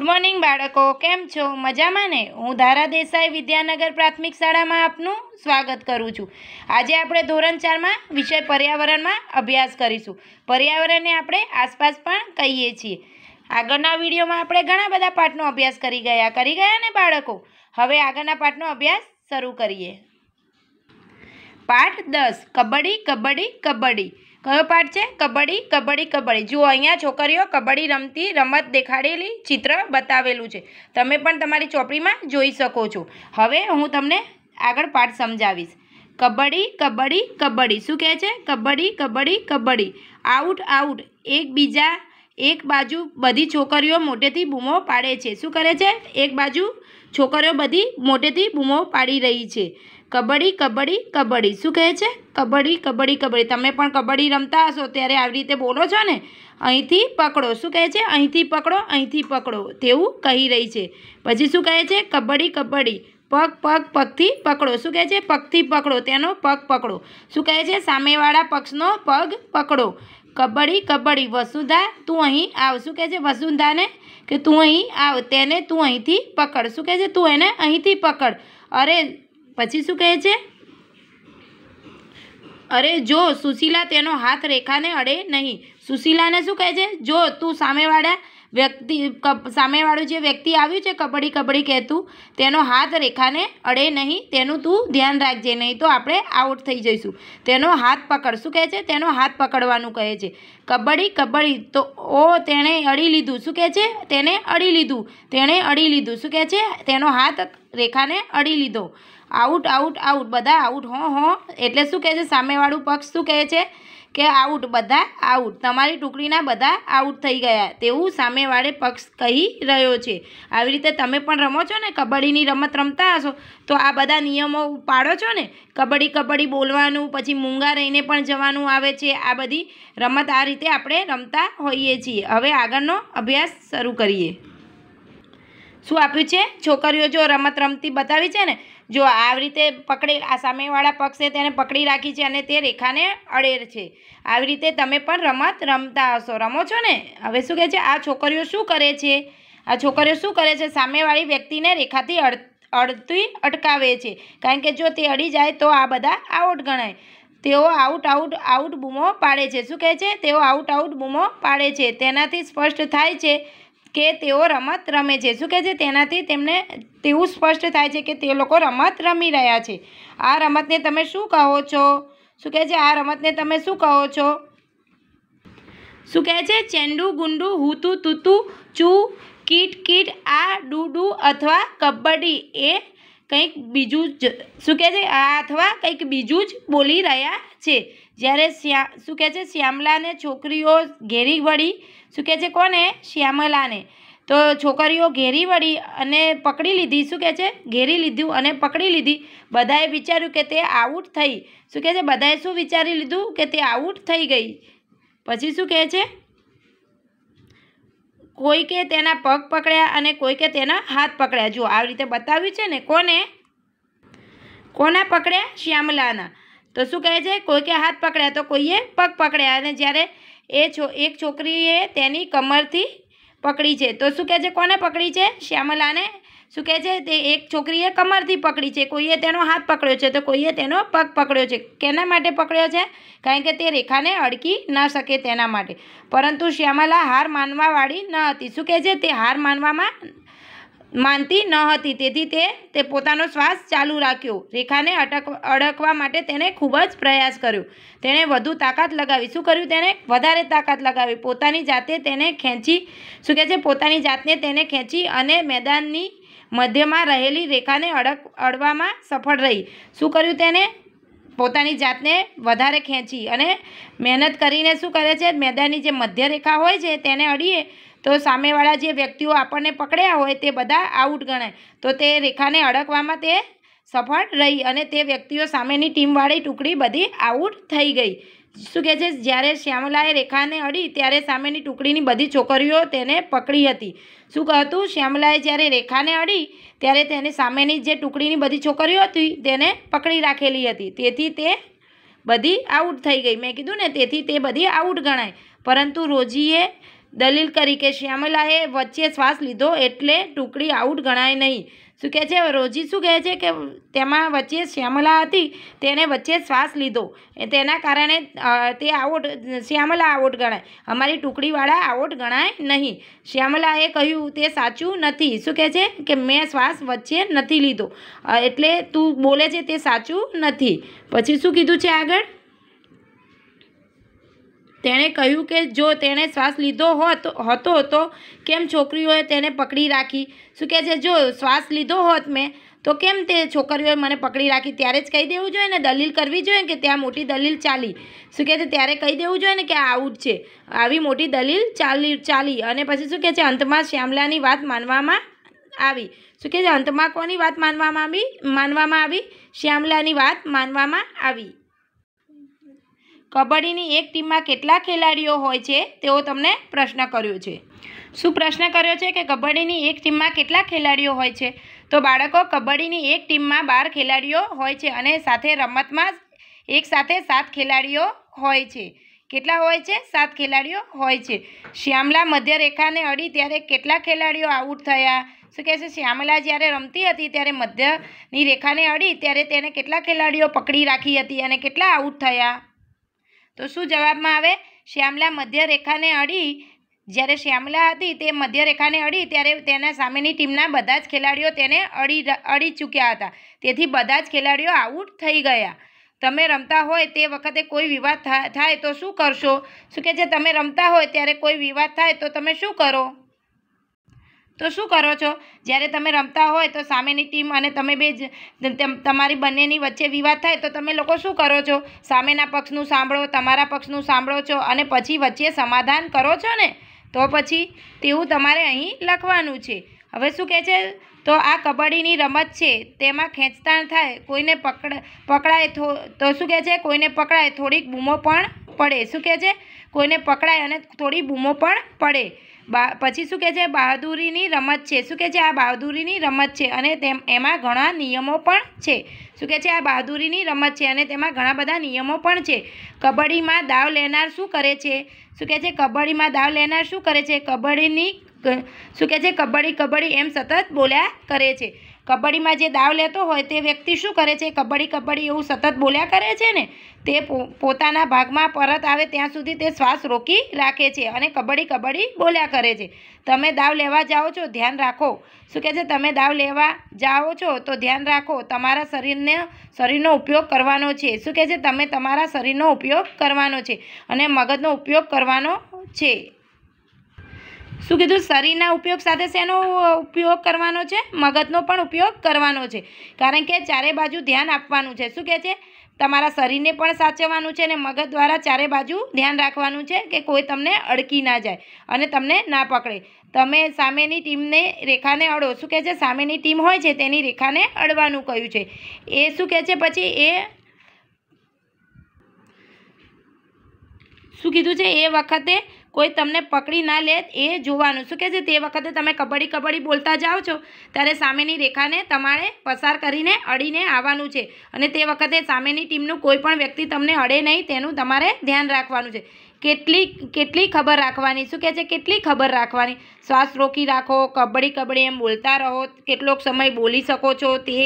good morning બાળકો કેમ છો મજામાં ને હું ધારા દેસાઈ વિદ્યાનગર પ્રાથમિક શાળામાં આપનું સ્વાગત કરું છું આજે આપણે ધોરણ ચારમાં વિષય પર્યાવરણમાં અભ્યાસ કરીશું પર્યાવરણને આપણે આસપાસ પણ કહીએ છીએ આગળના વિડીયોમાં આપણે ઘણા બધા પાઠનો અભ્યાસ કરી ગયા કરી ગયા ને બાળકો હવે આગળના પાઠનો અભ્યાસ શરૂ કરીએ પાઠ દસ કબડ્ડી કબડ્ડી કબડ્ડી કયો પાઠ છે કબડ્ડી કબડ્ડી કબડ્ડી જુઓ અહીંયા છોકરીઓ કબડ્ડી રમતી રમત દેખાડેલી ચિત્ર બતાવેલું છે તમે પણ તમારી ચોપડીમાં જોઈ શકો છો હવે હું તમને આગળ પાઠ સમજાવીશ કબડ્ડી કબડ્ડી કબડ્ડી શું કહે છે કબડ્ડી કબડ્ડી કબડ્ડી આઉટ આઉટ એકબીજા એક બાજુ બધી છોકરીઓ મોટેથી બૂમો પાડે છે શું કરે છે એક બાજુ છોકરીઓ બધી મોટેથી બૂમો પાડી રહી છે કબડ્ડી કબડ્ડી કબડ્ડી શું કહે છે કબડ્ડી કબડ્ડી કબડ્ડી તમે પણ કબડ્ડી રમતા હશો ત્યારે આવી રીતે બોલો છો ને અહીંથી પકડો શું કહે છે અહીંથી પકડો અહીંથી પકડો તેવું કહી રહી છે પછી શું કહે છે કબડ્ડી કબડ્ડી પગ પગ પગથી પકડો શું કહે છે પગથી પકડો તેનો પગ પકડો શું કહે છે સામેવાળા પક્ષનો પગ પકડો કબડ્ડી કબડ્ડી વસુંધા તું અહીં આવ શું કહે છે વસુંધાને કે તું અહીં આવ તેને તું અહીંથી પકડ શું કહે છે તું એને અહીંથી પકડ અરે પછી શું કહે છે અરે જો સુશીલા તેનો હાથ રેખાને અડે નહીં સુશીલાને શું કહે છે જો તું સામેવાળા વ્યક્તિ સામેવાળું જે વ્યક્તિ આવ્યું છે કબડ્ડી કબડ્ડી કહેતું તેનો હાથ રેખાને અડે નહીં તેનું તું ધ્યાન રાખજે નહીં તો આપણે આઉટ થઈ જઈશું તેનો હાથ પકડ શું કહે છે તેનો હાથ પકડવાનું કહે છે કબડ્ડી કબડ્ડી તો ઓ તેણે અડી લીધું શું કહે છે તેને અડી લીધું તેણે અડી લીધું શું કહે છે તેનો હાથ રેખાને અડી લીધો આઉટ આઉટ આઉટ બધા આઉટ હો હો એટલે શું કહે છે સામેવાળું પક્ષ શું કહે છે કે આઉટ બધા આઉટ તમારી ટુકડીના બધા આઉટ થઈ ગયા તેવું સામેવાળે પક્ષ કહી રહ્યો છે આવી રીતે તમે પણ રમો છો ને કબડ્ડીની રમત રમતા હશો તો આ બધા નિયમો પાડો છો ને કબડ્ડી કબડ્ડી બોલવાનું પછી મૂંગા રહીને પણ જવાનું આવે છે આ બધી રમત આ રીતે આપણે રમતા હોઈએ છીએ હવે આગળનો અભ્યાસ શરૂ કરીએ શું આપ્યું છે છોકરીઓ જો રમત રમતી બતાવી છે ને જો આવી રીતે પકડી આ સામેવાળા પક્ષે તેને પકડી રાખી છે અને તે રેખાને અડેર છે આવી રીતે તમે પણ રમત રમતા હશો રમો છો ને હવે શું કહે છે આ છોકરીઓ શું કરે છે આ છોકરીઓ શું કરે છે સામેવાળી વ્યક્તિને રેખાથી અડ અડતી અટકાવે છે કારણ કે જો તે અડી જાય તો આ બધા આઉટ ગણાય તેઓ આઉટ આઉટ આઉટ બૂમો પાડે છે શું કહે છે તેઓ આઉટ આઉટ બૂમો પાડે છે તેનાથી સ્પષ્ટ થાય છે કે તેઓ રમત રમે છે શું કહે છે તેનાથી તેમને તેવું સ્પષ્ટ થાય છે કે તે લોકો રમત રમી રહ્યા છે આ રમતને તમે શું કહો છો શું કહે છે આ રમતને તમે શું કહો છો શું કહે છે ચેન્ડુ ગુંડુ હુતુ તુતુ ચુ કીટ કીટ આ ડુડુ અથવા કબડ્ડી એ કંઈક બીજું જ શું કહે છે આ અથવા કંઈક બીજું જ બોલી રહ્યા છે જ્યારે શ્યા શું કહે છે શ્યામલાને છોકરીઓ ઘેરી વળી શું કહે છે કોને શ્યામલાને તો છોકરીઓ ઘેરી વળી અને પકડી લીધી શું કહે છે ઘેરી લીધું અને પકડી લીધી બધાએ વિચાર્યું કે તે આઉટ થઈ શું કહે છે બધાએ શું વિચારી લીધું કે તે આઉટ થઈ ગઈ પછી શું કહે છે કોઈકે તેના પગ પકડ્યા અને કોઈકે તેના હાથ પકડ્યા જુઓ આવી રીતે બતાવ્યું છે ને કોને કોના પકડ્યા શ્યામલાના તો શું કહે છે કોઈકે હાથ પકડ્યા તો કોઈએ પગ પકડ્યા અને જ્યારે એ છો એક છોકરીએ તેની કમરથી પકડી છે તો શું કહે છે કોને પકડી છે શ્યામલાને શું કહે છે તે એક છોકરીએ કમરથી પકડી છે કોઈએ તેનો હાથ પકડ્યો છે તો કોઈએ તેનો પગ પકડ્યો છે કેના માટે પકડ્યો છે કારણ કે તે રેખાને અડકી ન શકે તેના માટે પરંતુ શ્યામલા હાર માનવાવાળી ન હતી શું કહે છે તે હાર માનવામાં માનતી ન હતી તેથી તે તે પોતાનો શ્વાસ ચાલુ રાખ્યો રેખાને અટક અડકવા માટે તેણે ખૂબ જ પ્રયાસ કર્યો તેણે વધુ તાકાત લગાવી શું કર્યું તેણે વધારે તાકાત લગાવી પોતાની જાતે તેને ખેંચી શું કહે છે પોતાની જાતને તેને ખેંચી અને મેદાનની મધ્યમાં રહેલી રેખાને અડક અડવામાં સફળ રહી શું કર્યું તેને પોતાની જાતને વધારે ખેંચી અને મહેનત કરીને શું કરે છે મેદાનની જે મધ્ય રેખા હોય છે તેને અડીએ તો સામેવાળા જે વ્યક્તિઓ આપણને પકડ્યા હોય તે બધા આઉટ ગણાય તો તે રેખાને અડકવામાં તે સફળ રહી અને તે વ્યક્તિઓ સામેની ટીમવાળી ટુકડી બધી આઉટ થઈ ગઈ શું કહે છે જ્યારે શ્યામલાએ રેખાને અડી ત્યારે સામેની ટુકડીની બધી છોકરીઓ તેને પકડી હતી શું કહેતું શ્યામલાએ જ્યારે રેખાને અડી ત્યારે તેને સામેની જે ટુકડીની બધી છોકરીઓ હતી તેને પકડી રાખેલી હતી તેથી તે બધી આઉટ થઈ ગઈ મેં કીધું ને તેથી તે બધી આઉટ ગણાય પરંતુ રોજીએ દલીલ કરી કે શ્યામલાએ વચ્ચે શ્વાસ લીધો એટલે ટુકડી આઉટ ગણાય નહીં શું કહે છે રોજી શું કહે છે કે તેમાં વચ્ચે શ્યામલા હતી તેને વચ્ચે શ્વાસ લીધો તેના કારણે તે આઉટ શ્યામલા આઉટ ગણાય અમારી ટુકડીવાળા આઉટ ગણાય નહીં શ્યામલાએ કહ્યું તે સાચું નથી શું કહે છે કે મેં શ્વાસ વચ્ચે નથી લીધો એટલે તું બોલે છે તે સાચું નથી પછી શું કીધું છે આગળ તેણે કહ્યું કે જો તેણે શ્વાસ લીધો હોત હતો તો કેમ છોકરીઓએ તેને પકડી રાખી શું કહે છે જો શ્વાસ લીધો હોત મેં તો કેમ તે છોકરીઓએ મને પકડી રાખી ત્યારે જ કહી દેવું જોઈએ ને દલીલ કરવી જોઈએ કે ત્યાં મોટી દલીલ ચાલી શું કહે છે ત્યારે કહી દેવું જોઈએ ને કે આઉટ છે આવી મોટી દલીલ ચાલી ચાલી અને પછી શું કહે છે અંતમાં શ્યામલાની વાત માનવામાં આવી શું કહે છે અંતમાં કોની વાત માનવામાં આવી માનવામાં આવી શ્યામલાની વાત માનવામાં આવી કબડ્ડીની એક ટીમમાં કેટલા ખેલાડીઓ હોય છે તેવો તમને પ્રશ્ન કર્યો છે શું પ્રશ્ન કર્યો છે કે કબડ્ડીની એક ટીમમાં કેટલા ખેલાડીઓ હોય છે તો બાળકો કબડ્ડીની એક ટીમમાં બાર ખેલાડીઓ હોય છે અને સાથે રમતમાં એક સાથે સાત ખેલાડીઓ હોય છે કેટલા હોય છે સાત ખેલાડીઓ હોય છે શ્યામલા મધ્ય રેખાને અડી ત્યારે કેટલા ખેલાડીઓ આઉટ થયા શું કહે છે શ્યામલા જ્યારે રમતી હતી ત્યારે મધ્યની રેખાને અડી ત્યારે તેને કેટલા ખેલાડીઓ પકડી રાખી હતી અને કેટલા આઉટ થયા તો શું જવાબમાં આવે શ્યામલા મધ્યરેખાને અડી જ્યારે શ્યામલા હતી તે મધ્યરેખાને અડી ત્યારે તેના સામેની ટીમના બધા જ ખેલાડીઓ તેને અડી અડી ચૂક્યા હતા તેથી બધા જ ખેલાડીઓ આઉટ થઈ ગયા તમે રમતા હોય તે વખતે કોઈ વિવાદ થાય તો શું કરશો શું કે છે તમે રમતા હોય ત્યારે કોઈ વિવાદ થાય તો તમે શું કરો તો શું કરો છો જ્યારે તમે રમતા હોય તો સામેની ટીમ અને તમે બે તમારી બંનેની વચ્ચે વિવાદ થાય તો તમે લોકો શું કરો છો સામેના પક્ષનું સાંભળો તમારા પક્ષનું સાંભળો છો અને પછી વચ્ચે સમાધાન કરો છો ને તો પછી તેવું તમારે અહીં લખવાનું છે હવે શું કહે છે તો આ કબડ્ડીની રમત છે તેમાં ખેંચતાણ થાય કોઈને પકડ પકડાય તો શું કહે છે કોઈને પકડાય થોડીક બૂમો પણ પડે શું કહે છે કોઈને પકડાય અને થોડી બૂમો પણ પડે બા પછી શું કહે છે બહાદુરીની રમત છે શું કહે છે આ બહાદુરીની રમત છે અને તેમ એમાં ઘણા નિયમો પણ છે શું કહે છે આ બહાદુરીની રમત છે અને તેમાં ઘણા બધા નિયમો પણ છે કબડ્ડીમાં દાવ લેનાર શું કરે છે શું કહે છે કબડ્ડીમાં દાવ લેનાર શું કરે છે કબડ્ડીની શું કહે છે કબડ્ડી કબડ્ડી એમ સતત બોલ્યા કરે છે કબડ્ડીમાં જે દાવ લેતો હોય તે વ્યક્તિ શું કરે છે કબડ્ડી કબડ્ડી એવું સતત બોલ્યા કરે છે ને તે પોતાના ભાગમાં પરત આવે ત્યાં સુધી તે શ્વાસ રોકી રાખે છે અને કબડ્ડી કબડ્ડી બોલ્યા કરે છે તમે દાવ લેવા જાઓ છો ધ્યાન રાખો શું કહે છે તમે દાવ લેવા જાઓ છો તો ધ્યાન રાખો તમારા શરીરને શરીરનો ઉપયોગ કરવાનો છે શું કહે છે તમે તમારા શરીરનો ઉપયોગ કરવાનો છે અને મગજનો ઉપયોગ કરવાનો છે શું કીધું શરીરના ઉપયોગ સાથે શેનો ઉપયોગ કરવાનો છે મગજનો પણ ઉપયોગ કરવાનો છે કારણ કે ચારે બાજુ ધ્યાન આપવાનું છે શું કહે છે તમારા શરીરને પણ સાચવવાનું છે અને મગજ દ્વારા ચારે બાજુ ધ્યાન રાખવાનું છે કે કોઈ તમને અડકી ના જાય અને તમને ના પકડે તમે સામેની ટીમને રેખાને અડો શું કહે છે સામેની ટીમ હોય છે તેની રેખાને અડવાનું કહ્યું છે એ શું કહે છે પછી એ શું કીધું છે એ વખતે કોઈ તમને પકડી ના લે એ જોવાનું શું કહે છે તે વખતે તમે કબડ્ડી કબડ્ડી બોલતા જાઓ છો ત્યારે સામેની રેખાને તમારે પસાર કરીને અડીને આવવાનું છે અને તે વખતે સામેની ટીમનું કોઈ પણ વ્યક્તિ તમને અડે નહીં તેનું તમારે ધ્યાન રાખવાનું છે કેટલી કેટલી ખબર રાખવાની શું કહે છે કેટલી ખબર રાખવાની શ્વાસ રોકી રાખો કબડ્ડી કબડ્ડી એમ બોલતા રહો કેટલોક સમય બોલી શકો છો તે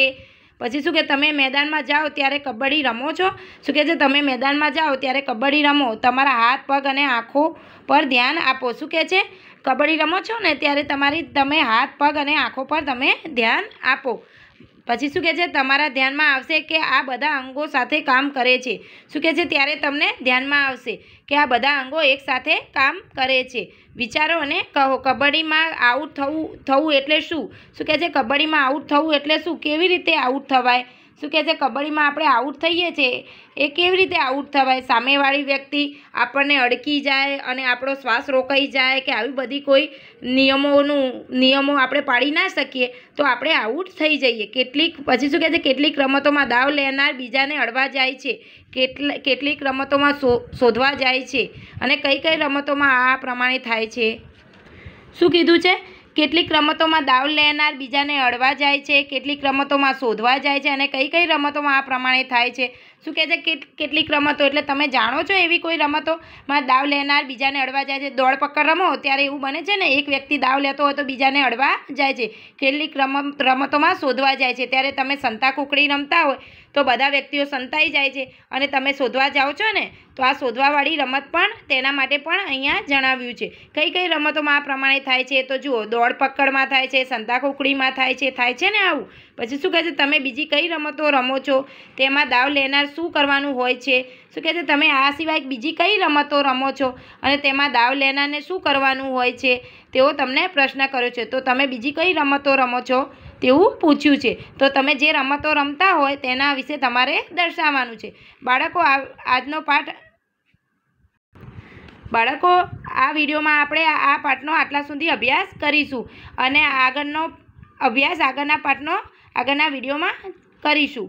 પછી શું કે તમે મેદાનમાં જાઓ ત્યારે કબડ્ડી રમો છો શું કે છે તમે મેદાનમાં જાઓ ત્યારે કબડ્ડી રમો તમારા હાથ પગ અને આંખો પર ધ્યાન આપો શું કે છે કબડ્ડી રમો છો ને ત્યારે તમારી તમે હાથ પગ અને આંખો પર તમે ધ્યાન આપો પછી શું કહે છે તમારા ધ્યાનમાં આવશે કે આ બધા અંગો સાથે કામ કરે છે શું કહે છે ત્યારે તમને ધ્યાનમાં આવશે કે આ બધા અંગો એકસાથે કામ કરે છે વિચારો અને કહો કબડ્ડીમાં આઉટ થવું થવું એટલે શું શું કહે છે કબડ્ડીમાં આઉટ થવું એટલે શું કેવી રીતે આઉટ થવાય શું કહે છે કબડ્ડીમાં આપણે આઉટ થઈએ છીએ એ કેવી રીતે આઉટ થવાય સામેવાળી વ્યક્તિ આપણને અડકી જાય અને આપણો શ્વાસ રોકાઈ જાય કે આવી બધી કોઈ નિયમોનું નિયમો આપણે પાડી ના શકીએ તો આપણે આઉટ થઈ જઈએ કેટલીક પછી શું કહે છે કેટલીક રમતોમાં દાવ લેનાર બીજાને અડવા જાય છે કેટલા કેટલીક રમતોમાં શોધવા જાય છે અને કઈ કઈ રમતોમાં આ પ્રમાણે થાય છે શું કીધું છે કેટલીક રમતોમાં દાવ લેનાર બીજાને અડવા જાય છે કેટલીક રમતોમાં શોધવા જાય છે અને કઈ કઈ રમતોમાં આ પ્રમાણે થાય છે શું કહે છે કેટલીક રમતો એટલે તમે જાણો છો એવી કોઈ રમતોમાં દાવ લેનાર બીજાને અડવા જાય છે દોડ રમો ત્યારે એવું બને છે ને એક વ્યક્તિ દાવ લેતો હોય તો બીજાને અડવા જાય છે કેટલીક રમત રમતોમાં શોધવા જાય છે ત્યારે તમે સંતા કુકડી રમતા હોય તો બધા વ્યક્તિઓ સંતાઈ જાય છે અને તમે શોધવા જાઓ છો ને તો આ શોધવાવાળી રમત પણ તેના માટે પણ અહીંયા જણાવ્યું છે કઈ કઈ રમતોમાં આ પ્રમાણે થાય છે તો જુઓ દોડ પકડમાં થાય છે સંતાકુકડીમાં થાય છે થાય છે ને આવું પછી શું કહે છે તમે બીજી કઈ રમતો રમો છો તેમાં દાવ લેનાર શું કરવાનું હોય છે શું કહે છે તમે આ સિવાય બીજી કઈ રમતો રમો છો અને તેમાં દાવ લેનારને શું કરવાનું હોય છે તેઓ તમને પ્રશ્ન કર્યો છે તો તમે બીજી કઈ રમતો રમો છો તેવું પૂછ્યું છે તો તમે જે રમતો રમતા હોય તેના વિશે તમારે દર્શાવવાનું છે બાળકો આજનો પાઠ બાળકો આ વિડીયોમાં આપણે આ પાઠનો આટલા સુધી અભ્યાસ કરીશું અને આગળનો અભ્યાસ આગળના પાઠનો આગળના વિડીયોમાં કરીશું